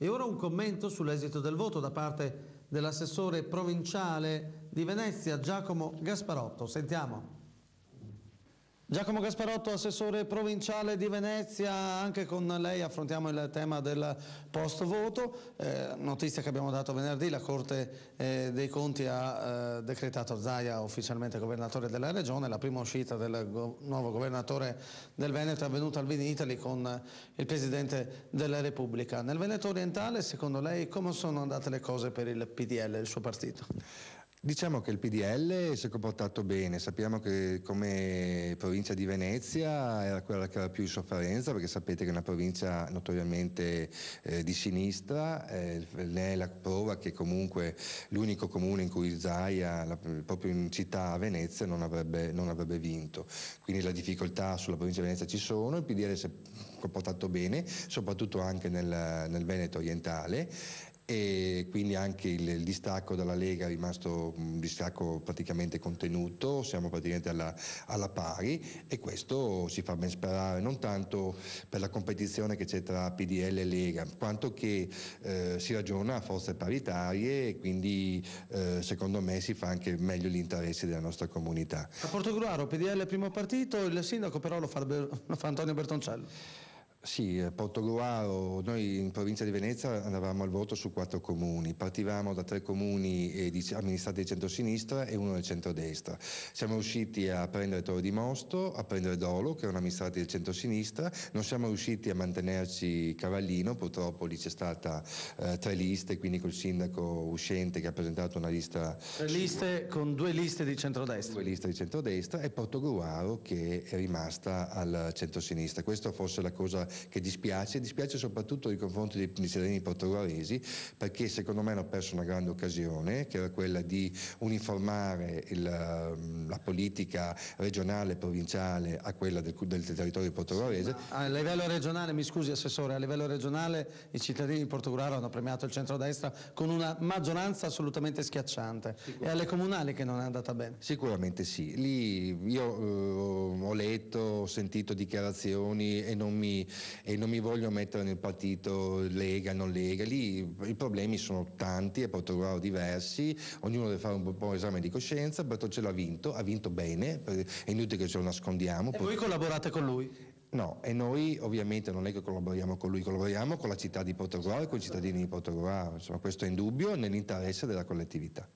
E ora un commento sull'esito del voto da parte dell'assessore provinciale di Venezia Giacomo Gasparotto. Sentiamo. Giacomo Gasparotto, assessore provinciale di Venezia, anche con lei affrontiamo il tema del post voto, eh, notizia che abbiamo dato venerdì, la Corte eh, dei Conti ha eh, decretato Zaia ufficialmente governatore della regione, la prima uscita del go nuovo governatore del Veneto è avvenuta al Vini Italy con il Presidente della Repubblica. Nel Veneto orientale, secondo lei, come sono andate le cose per il PDL, il suo partito? Diciamo che il PDL si è comportato bene, sappiamo che come provincia di Venezia era quella che era più in sofferenza perché sapete che è una provincia notoriamente eh, di sinistra, eh, ne è la prova che comunque l'unico comune in cui Zaia, la, proprio in città a Venezia, non avrebbe, non avrebbe vinto. Quindi le difficoltà sulla provincia di Venezia ci sono, il PDL si è comportato bene, soprattutto anche nel, nel Veneto orientale e quindi anche il, il, distacco dalla Lega è rimasto un distacco praticamente contenuto, siamo praticamente alla, alla, pari e questo ci fa ben sperare non tanto per la competizione che c'è tra PDL e Lega, quanto che eh, si ragiona a forze paritarie e quindi eh, secondo me si fa anche meglio gli interessi della nostra comunità. A Portogruaro PDL primo partito, il sindaco però lo fa, lo fa Antonio Bertoncello. Sì, a eh, Portogruaro, noi in provincia di Venezia andavamo al voto su quattro comuni, partivamo da tre comuni eh, amministrati di centrosinistra e uno del centrodestra. Siamo riusciti a prendere Torre di Mosto, a prendere Dolo, che erano amministrati del centrosinistra, non siamo riusciti a mantenerci Cavallino, purtroppo lì c'è stata eh, tre liste, quindi col sindaco uscente che ha presentato una lista... Tre liste con due liste di centrodestra. Due liste di centrodestra e Portogruaro che è rimasta al centrosinistra. Questa forse la cosa che dispiace, dispiace soprattutto nei confronti dei cittadini portoghesi perché secondo me hanno perso una grande occasione che era quella di uniformare il, la politica regionale e provinciale a quella del, del territorio portoghese. Sì, a livello regionale, mi scusi Assessore, a livello regionale i cittadini di Portogallo hanno premiato il centrodestra con una maggioranza assolutamente schiacciante e alle comunali che non è andata bene. Sicuramente sì, lì io eh, ho letto sentito dichiarazioni e non, mi, e non mi voglio mettere nel partito Lega, non Lega, lì i problemi sono tanti e protocolari diversi, ognuno deve fare un po' un esame di coscienza, ce l'ha vinto, ha vinto bene, è inutile che ce lo nascondiamo. E poi... voi collaborate con lui? No, e noi ovviamente non è che collaboriamo con lui, collaboriamo con la città di Portogruaro e con i cittadini di Portogruaro, insomma questo è in indubbio nell'interesse della collettività.